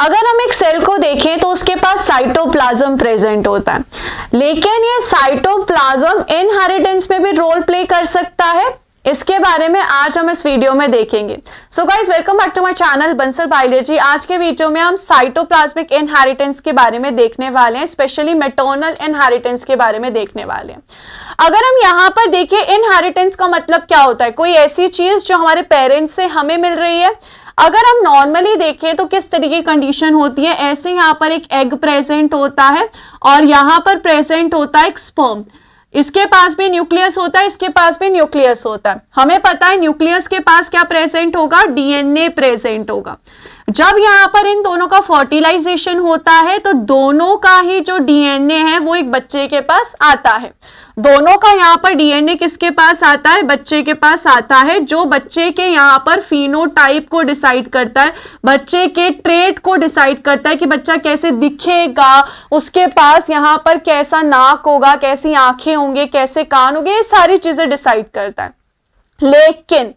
अगर हम एक सेल को देखें तो उसके पास साइटोप्लाज्म प्रेजेंट होता है लेकिन ये साइटोप्लाज्म इनहेरिटेंस में भी रोल प्ले कर सकता है इसके बारे में आज हम इस वीडियो में देखेंगे so guys welcome back to my channel Bansal biology आज के वीडियो में हम साइटोप्लाज्मिक इनहेरिटेंस के बारे में देखने वाले हैं स्पेशली मेटोनल इनहेरिटेंस के बारे में देखने वाले हैं अगर हम यहाँ पर देखें इनहेरिटेंस का मतलब क्या होता है कोई ऐसी चीज़ जो हमारे पेरेंट्स से हमें मिल रही है अगर हम नॉर्मली देखें तो किस तरीके की कंडीशन होती है ऐसे यहाँ पर एक एग प्रेजेंट होता है और यहाँ पर प्रेजेंट होता है एक स्पर्म इसके पास भी न्यूक्लियस होता है इसके पास भी न्यूक्लियस होता है हमें पता है न्यूक्लियस के पास क्या प्रेजेंट होगा डीएनए प्रेजेंट होगा जब यहाँ पर इन दोनों का फर्टिलाइजेशन होता है तो दोनों का ही जो डीएनए है वो एक बच्चे के पास आता है दोनों का यहाँ पर डीएनए किसके पास आता है बच्चे के पास आता है जो बच्चे के यहाँ पर फिनोटाइप को डिसाइड करता है बच्चे के ट्रेट को डिसाइड करता है कि बच्चा कैसे दिखेगा उसके पास यहाँ पर कैसा नाक होगा कैसी आंखें होंगे कैसे कान होंगे ये सारी चीजें डिसाइड करता है लेकिन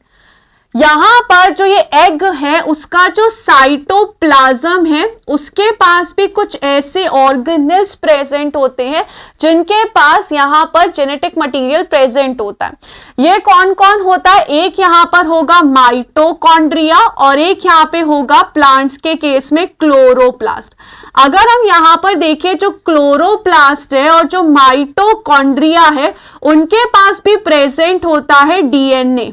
यहां पर जो ये एग है उसका जो साइटोप्लाज्म है उसके पास भी कुछ ऐसे ऑर्गेनल्स प्रेजेंट होते हैं जिनके पास यहां पर जेनेटिक मटेरियल प्रेजेंट होता है ये कौन कौन होता है एक यहां पर होगा माइटोकॉन्ड्रिया और एक यहां पे होगा प्लांट्स के केस में क्लोरोप्लास्ट अगर हम यहां पर देखें जो क्लोरोप्लास्ट है और जो माइटोकॉन्ड्रिया है उनके पास भी प्रेजेंट होता है डीएनए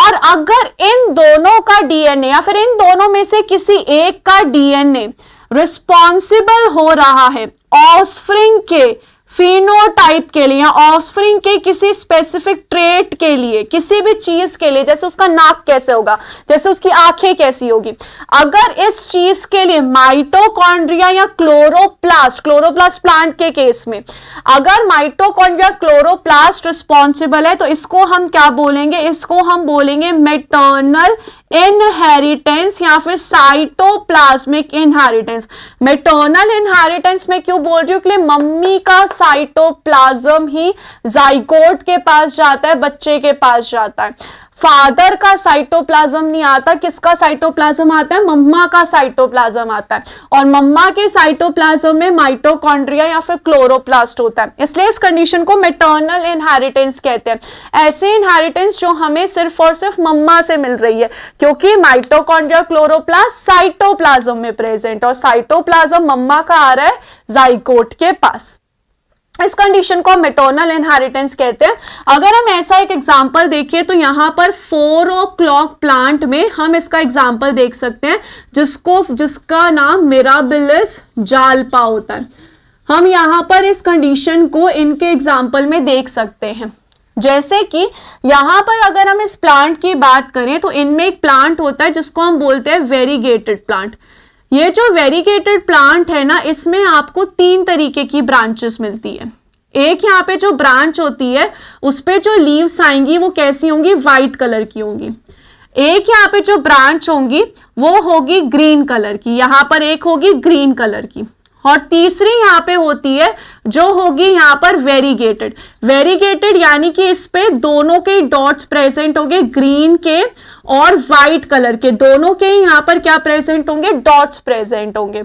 और अगर इन दोनों का डीएनए या फिर इन दोनों में से किसी एक का डीएनए रिस्पॉन्सिबल हो रहा है ऑस्फ्रिंग के फिनोटाइप के लिए ऑफस्प्रिंग के किसी स्पेसिफिक ट्रेट के लिए किसी भी चीज के लिए जैसे उसका नाक कैसे होगा जैसे उसकी आंखें कैसी होगी अगर इस चीज के लिए माइटोकॉन्ड्रिया या क्लोरोप्लास्ट क्लोरोप्लास्ट प्लांट के केस में अगर माइटोकॉन्ड्रिया क्लोरोप्लास्ट रिस्पॉन्सिबल है तो इसको हम क्या बोलेंगे इसको हम बोलेंगे मेटर्नल इनहेरिटेंस या फिर साइटोप्लाज्मिक इनहेरिटेंस मेटर्नल इनहेरिटेंस में क्यों बोल रही हूँ मम्मी का साइटोप्लाज्म ही जाइकोट के पास जाता है बच्चे के पास जाता है फादर का साइटोप्लाज्म नहीं आता किसका साइटोप्लाज्म आता है मम्मा का साइटोप्लाज्म आता है और मम्मा के साइटोप्लाज्म में माइटोकॉन्ड्रिया या फिर क्लोरोप्लास्ट होता है इसलिए इस कंडीशन को मेटर्नल इनहेरिटेंस कहते हैं ऐसे इनहेरिटेंस जो हमें सिर्फ और सिर्फ मम्मा से मिल रही है क्योंकि माइटोकॉन्ड्रिया क्लोरोप्लास्ट साइटोप्लाज्म में प्रेजेंट और साइटोप्लाज्म मम्मा का आ रहा है जाइकोट के पास इस कंडीशन को मेटोनल इनहेरिटेंस कहते हैं अगर हम ऐसा एक एग्जाम्पल देखिए तो यहाँ पर फोर ओ क्लॉक प्लांट में हम इसका एग्जाम्पल देख सकते हैं जिसको जिसका नाम मिराबिलस जालपा होता है हम यहाँ पर इस कंडीशन को इनके एग्जाम्पल में देख सकते हैं जैसे कि यहाँ पर अगर हम इस प्लांट की बात करें तो इनमें एक प्लांट होता है जिसको हम बोलते हैं वेरीगेटेड प्लांट ये जो वेरीगेटेड प्लांट है ना इसमें आपको तीन तरीके की ब्रांचेस मिलती है एक यहाँ पे जो ब्रांच होती है उस पर जो लीव्स आएंगी वो कैसी होंगी व्हाइट कलर की होंगी एक यहाँ पे जो ब्रांच होंगी वो होगी ग्रीन कलर की यहाँ पर एक होगी ग्रीन कलर की और तीसरी यहाँ पे होती है जो होगी यहाँ पर वेरीगेटेड वेरीगेटेड यानी कि इस पे दोनों के डॉट्स प्रेजेंट होंगे ग्रीन के और वाइट कलर के दोनों के यहाँ पर क्या प्रेजेंट होंगे डॉट्स प्रेजेंट होंगे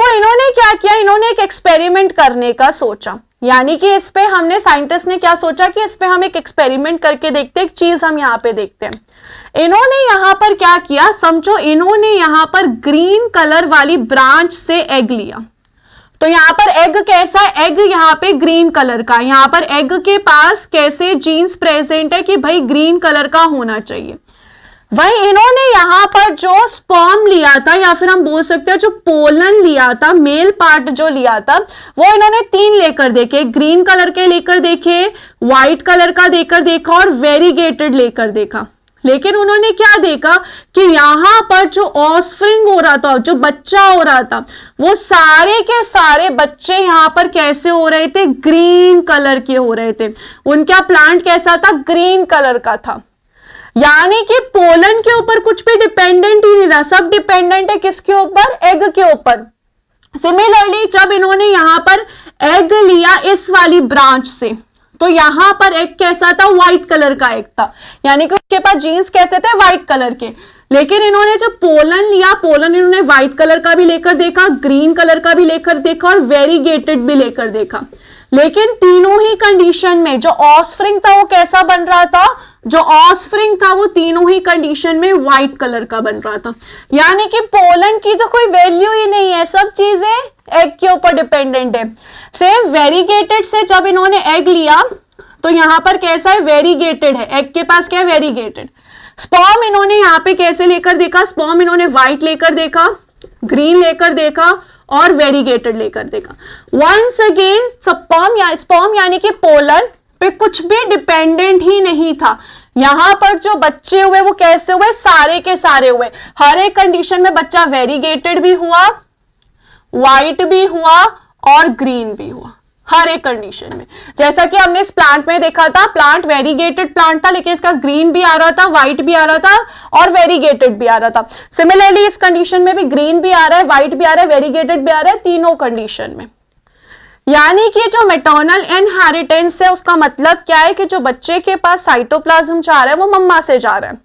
तो इन्होंने क्या किया इन्होंने एक एक्सपेरिमेंट करने का सोचा यानी कि इस पे हमने साइंटिस्ट ने क्या सोचा कि इस पे हम एक एक्सपेरिमेंट करके देखते हैं एक चीज हम यहाँ पे देखते हैं इन्होंने यहाँ पर क्या किया समझो इन्होंने यहाँ पर ग्रीन कलर वाली ब्रांच से एग लिया तो यहाँ पर एग कैसा है एग यहाँ पे ग्रीन कलर का यहाँ पर एग के पास कैसे जीन्स प्रेजेंट है कि भाई ग्रीन कलर का होना चाहिए वही इन्होंने यहाँ पर जो स्पर्म लिया था या फिर हम बोल सकते हैं जो पोलन लिया था मेल पार्ट जो लिया था वो इन्होंने तीन लेकर देखे ग्रीन कलर के लेकर देखे व्हाइट कलर का देकर देखा और वेरीगेटेड लेकर देखा लेकिन उन्होंने क्या देखा कि यहाँ पर जो ऑस्फ्रिंग हो रहा था जो बच्चा हो रहा था वो सारे के सारे बच्चे यहाँ पर कैसे हो रहे थे ग्रीन कलर के हो रहे थे उनका प्लांट कैसा था ग्रीन कलर का था यानी कि पोलन के ऊपर कुछ भी डिपेंडेंट ही नहीं था सब डिपेंडेंट है किसके ऊपर एग के ऊपर सिमिलरली जब इन्होंने यहां पर एग लिया इस वाली ब्रांच से तो यहां पर एग कैसा था व्हाइट कलर का एग था यानी कि उसके पास जीन्स कैसे थे व्हाइट कलर के लेकिन इन्होंने जब पोलन लिया पोलन इन्होंने व्हाइट कलर का भी लेकर देखा ग्रीन कलर का भी लेकर देखा और वेरीगेटेड भी लेकर देखा लेकिन तीनों ही कंडीशन में जो ऑस्फ्रिंग था वो कैसा बन रहा था जो ऑस्प्रिंग था वो तीनों ही कंडीशन में व्हाइट कलर का बन रहा था यानी कि पोलन की तो कोई वैल्यू ही नहीं है सब चीजें एग के ऊपर डिपेंडेंट है सेम वेरीगेटेड से जब इन्होंने एग लिया तो यहां पर कैसा है वेरीगेटेड है एग के पास क्या है वेरीगेटेड स्पॉम इन्होंने यहां पे कैसे लेकर देखा स्पॉम इन्होंने व्हाइट लेकर देखा ग्रीन लेकर देखा और वेरीगेटेड लेकर देखा वंस अगेन स्पॉम या स्पॉम यानी कि पोलन पे कुछ भी डिपेंडेंट ही नहीं था यहां पर जो बच्चे हुए वो कैसे हुए सारे के सारे हुए हर एक कंडीशन में बच्चा वेरीगेटेड भी हुआ व्हाइट भी हुआ और ग्रीन भी हुआ हर एक कंडीशन में जैसा कि हमने इस प्लांट में देखा था प्लांट वेरीगेटेड प्लांट था लेकिन इसका ग्रीन भी आ रहा था व्हाइट भी आ रहा था और वेरीगेटेड भी आ रहा था सिमिलरली इस कंडीशन में भी ग्रीन भी आ रहा है व्हाइट भी आ रहा है वेरीगेटेड भी आ रहा है तीनों कंडीशन में यानी कि जो मेटोनल इनहेरिटेंस है उसका मतलब क्या है कि जो बच्चे के पास साइटोप्लाज्म जा रहा है वो मम्मा से जा रहा है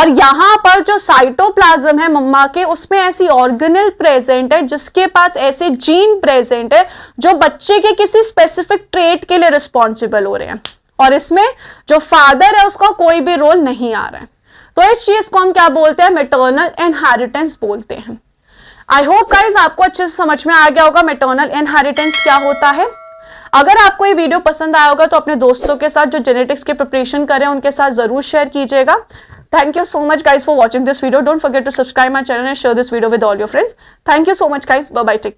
और यहाँ पर जो साइटोप्लाज्म है मम्मा के उसमें ऐसी ऑर्गेनल प्रेजेंट है जिसके पास ऐसे जीन प्रेजेंट है जो बच्चे के किसी स्पेसिफिक ट्रेट के लिए रिस्पॉन्सिबल हो रहे हैं और इसमें जो फादर है उसका कोई भी रोल नहीं आ रहा है तो इस चीज को हम क्या बोलते हैं मेटर्नल इनहेरिटेंस बोलते हैं आई होप गाइज आपको अच्छे से समझ में आ गया होगा मेटर्नल इनहेरिटेंस क्या होता है अगर आपको ये वीडियो पसंद आया होगा तो अपने दोस्तों के साथ जो जेनेटिक्स के प्रिपरेशन करें उनके साथ जरूर शेयर कीजिएगा thank you so much guys for watching this video don't forget to subscribe my channel and share this video with all your friends thank you so much guys bye take